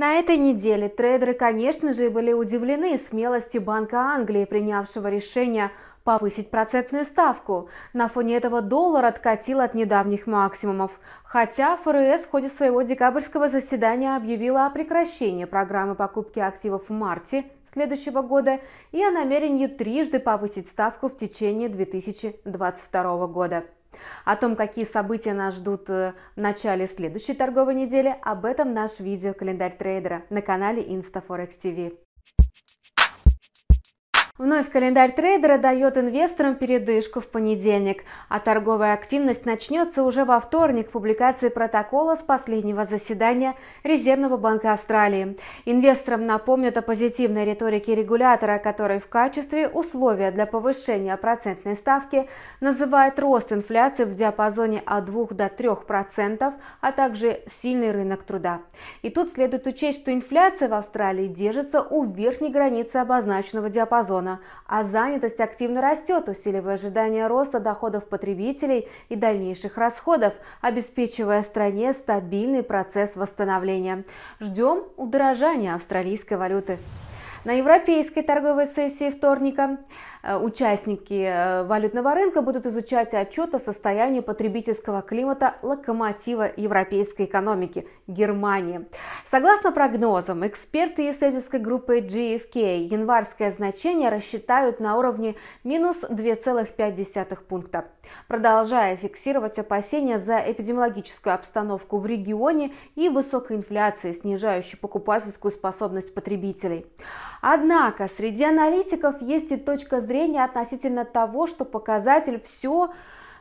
На этой неделе трейдеры, конечно же, были удивлены смелости Банка Англии, принявшего решение повысить процентную ставку. На фоне этого доллар откатил от недавних максимумов. Хотя ФРС в ходе своего декабрьского заседания объявила о прекращении программы покупки активов в марте следующего года и о намерении трижды повысить ставку в течение 2022 года. О том, какие события нас ждут э, в начале следующей торговой недели, об этом наш видео календарь трейдера на канале InstaForex TV. Вновь календарь трейдера дает инвесторам передышку в понедельник, а торговая активность начнется уже во вторник публикации протокола с последнего заседания Резервного банка Австралии. Инвесторам напомнят о позитивной риторике регулятора, который в качестве условия для повышения процентной ставки называет рост инфляции в диапазоне от 2 до 3%, а также сильный рынок труда. И тут следует учесть, что инфляция в Австралии держится у верхней границы обозначенного диапазона региона, а занятость активно растет, усиливая ожидания роста доходов потребителей и дальнейших расходов, обеспечивая стране стабильный процесс восстановления. Ждем удорожания австралийской валюты. На европейской торговой сессии вторника Э, участники э, валютного рынка будут изучать отчет о состоянии потребительского климата локомотива европейской экономики – Германии. Согласно прогнозам, эксперты исследовательской группы GFK январское значение рассчитают на уровне минус 2,5 пункта, продолжая фиксировать опасения за эпидемиологическую обстановку в регионе и высокой инфляции, снижающей покупательскую способность потребителей. Однако среди аналитиков есть и точка зрения относительно того, что показатель все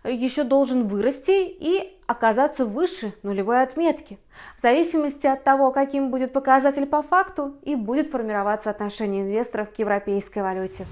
еще должен вырасти и оказаться выше нулевой отметки. В зависимости от того, каким будет показатель по факту, и будет формироваться отношение инвесторов к европейской валюте.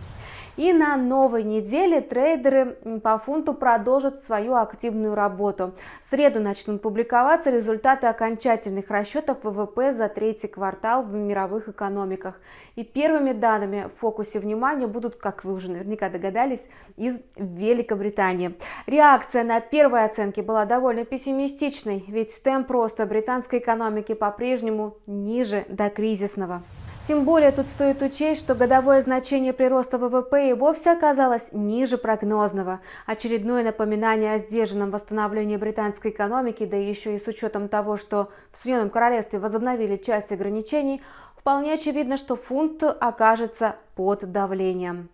И на новой неделе трейдеры по фунту продолжат свою активную работу. В среду начнут публиковаться результаты окончательных расчетов ВВП за третий квартал в мировых экономиках. И первыми данными в фокусе внимания будут, как вы уже наверняка догадались, из Великобритании. Реакция на первые оценки была довольно пессимистичной, ведь темп роста британской экономики по-прежнему ниже до кризисного. Тем более тут стоит учесть, что годовое значение прироста ВВП и вовсе оказалось ниже прогнозного. Очередное напоминание о сдержанном восстановлении британской экономики, да еще и с учетом того, что в Соединенном Королевстве возобновили часть ограничений, вполне очевидно, что фунт окажется под давлением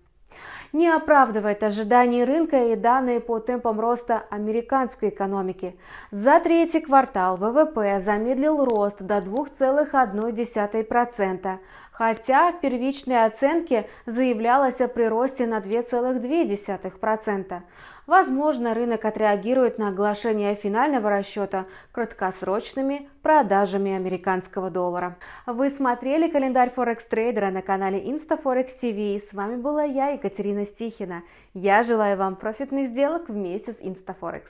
не оправдывает ожиданий рынка и данные по темпам роста американской экономики. За третий квартал ВВП замедлил рост до 2,1%, хотя в первичной оценке заявлялось о приросте на 2,2%. Возможно, рынок отреагирует на оглашение финального расчета краткосрочными продажами американского доллара. Вы смотрели календарь Форекс Трейдера на канале InstaForex TV. с вами была я, Екатерина Стихина. Я желаю вам профитных сделок вместе с InstaForex.